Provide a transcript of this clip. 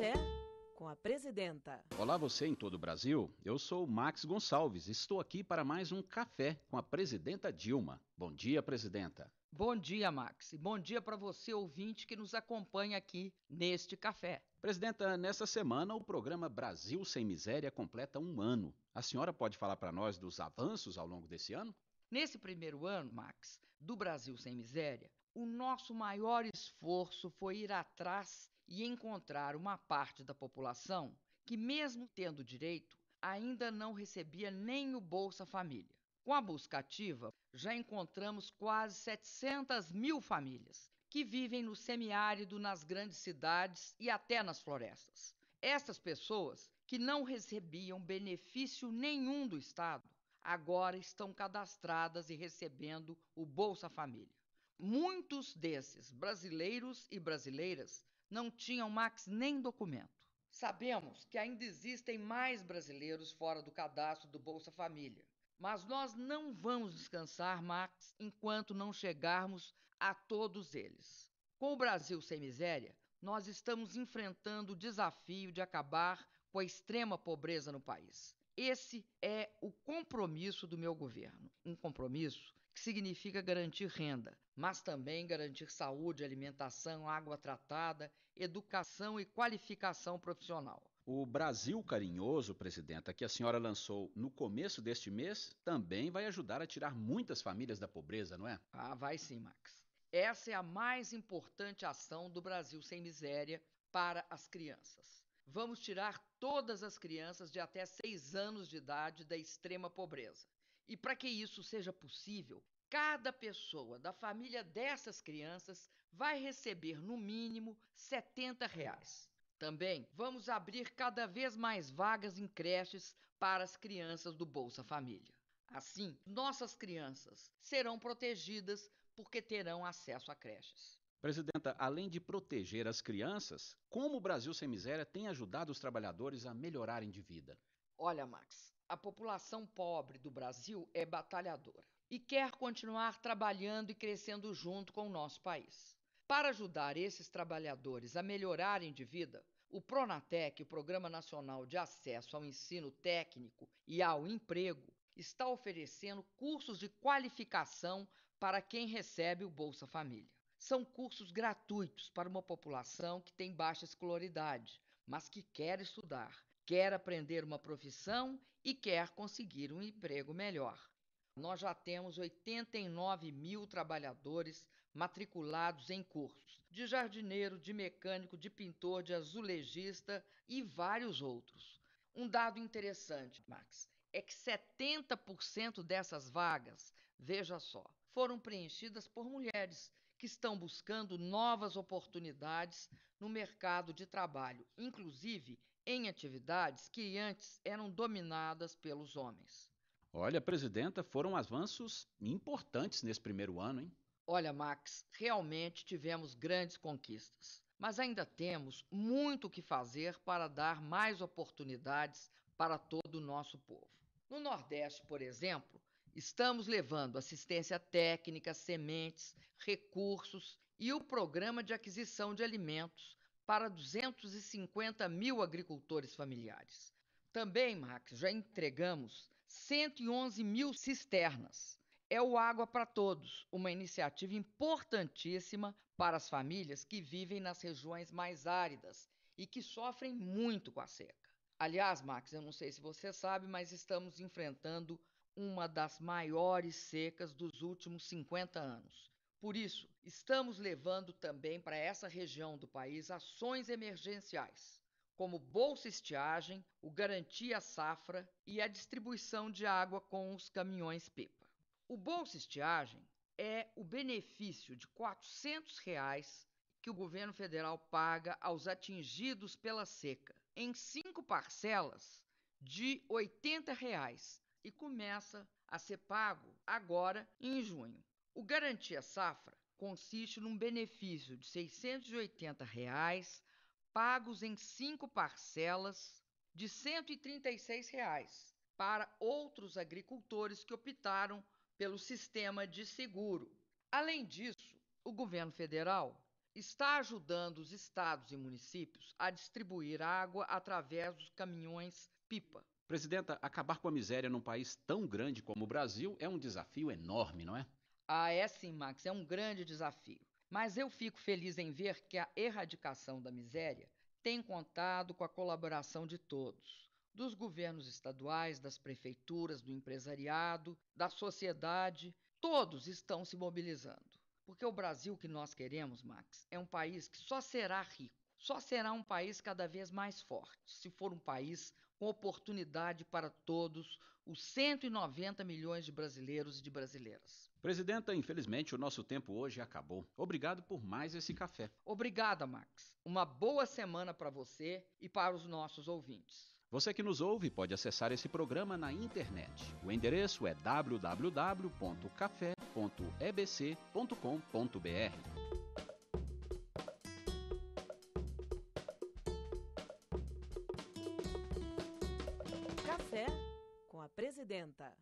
Café com a presidenta. Olá, você em todo o Brasil. Eu sou Max Gonçalves. Estou aqui para mais um Café com a presidenta Dilma. Bom dia, presidenta. Bom dia, Max. E bom dia para você, ouvinte, que nos acompanha aqui neste café. Presidenta, nessa semana o programa Brasil Sem Miséria completa um ano. A senhora pode falar para nós dos avanços ao longo desse ano? Nesse primeiro ano, Max, do Brasil Sem Miséria, o nosso maior esforço foi ir atrás e encontrar uma parte da população que, mesmo tendo direito, ainda não recebia nem o Bolsa Família. Com a busca ativa, já encontramos quase 700 mil famílias que vivem no semiárido, nas grandes cidades e até nas florestas. Essas pessoas, que não recebiam benefício nenhum do Estado, agora estão cadastradas e recebendo o Bolsa Família. Muitos desses brasileiros e brasileiras não tinham Max nem documento. Sabemos que ainda existem mais brasileiros fora do cadastro do Bolsa Família. Mas nós não vamos descansar, Max, enquanto não chegarmos a todos eles. Com o Brasil sem miséria, nós estamos enfrentando o desafio de acabar com a extrema pobreza no país. Esse é o compromisso do meu governo, um compromisso que significa garantir renda, mas também garantir saúde, alimentação, água tratada, educação e qualificação profissional. O Brasil Carinhoso, presidenta, que a senhora lançou no começo deste mês, também vai ajudar a tirar muitas famílias da pobreza, não é? Ah, vai sim, Max. Essa é a mais importante ação do Brasil Sem Miséria para as crianças. Vamos tirar todas as crianças de até 6 anos de idade da extrema pobreza. E para que isso seja possível, cada pessoa da família dessas crianças vai receber no mínimo R$ 70. Reais. Também vamos abrir cada vez mais vagas em creches para as crianças do Bolsa Família. Assim, nossas crianças serão protegidas porque terão acesso a creches. Presidenta, além de proteger as crianças, como o Brasil Sem Miséria tem ajudado os trabalhadores a melhorarem de vida? Olha, Max, a população pobre do Brasil é batalhadora e quer continuar trabalhando e crescendo junto com o nosso país. Para ajudar esses trabalhadores a melhorarem de vida, o Pronatec, o Programa Nacional de Acesso ao Ensino Técnico e ao Emprego, está oferecendo cursos de qualificação para quem recebe o Bolsa Família. São cursos gratuitos para uma população que tem baixa escolaridade, mas que quer estudar quer aprender uma profissão e quer conseguir um emprego melhor. Nós já temos 89 mil trabalhadores matriculados em cursos de jardineiro, de mecânico, de pintor, de azulejista e vários outros. Um dado interessante, Max, é que 70% dessas vagas, veja só, foram preenchidas por mulheres que estão buscando novas oportunidades no mercado de trabalho, inclusive em atividades que antes eram dominadas pelos homens. Olha, presidenta, foram avanços importantes nesse primeiro ano, hein? Olha, Max, realmente tivemos grandes conquistas, mas ainda temos muito o que fazer para dar mais oportunidades para todo o nosso povo. No Nordeste, por exemplo, estamos levando assistência técnica, sementes, recursos e o programa de aquisição de alimentos para 250 mil agricultores familiares. Também, Max, já entregamos 111 mil cisternas. É o Água para Todos, uma iniciativa importantíssima para as famílias que vivem nas regiões mais áridas e que sofrem muito com a seca. Aliás, Max, eu não sei se você sabe, mas estamos enfrentando uma das maiores secas dos últimos 50 anos. Por isso, estamos levando também para essa região do país ações emergenciais, como bolsa estiagem, o garantia safra e a distribuição de água com os caminhões-pipa. O bolsa estiagem é o benefício de R$ 400 reais que o governo federal paga aos atingidos pela seca, em cinco parcelas de R$ 80 reais, e começa a ser pago agora em junho. O Garantia Safra consiste num benefício de R$ 680 reais, pagos em cinco parcelas de R$ 136 reais para outros agricultores que optaram pelo sistema de seguro. Além disso, o governo federal está ajudando os estados e municípios a distribuir água através dos caminhões pipa. Presidenta, acabar com a miséria num país tão grande como o Brasil é um desafio enorme, não é? Ah, é sim, Max, é um grande desafio. Mas eu fico feliz em ver que a erradicação da miséria tem contado com a colaboração de todos, dos governos estaduais, das prefeituras, do empresariado, da sociedade, todos estão se mobilizando. Porque o Brasil que nós queremos, Max, é um país que só será rico só será um país cada vez mais forte se for um país com oportunidade para todos os 190 milhões de brasileiros e de brasileiras. Presidenta, infelizmente o nosso tempo hoje acabou. Obrigado por mais esse café. Obrigada, Max. Uma boa semana para você e para os nossos ouvintes. Você que nos ouve pode acessar esse programa na internet. O endereço é www.café.ebc.com.br. presidenta.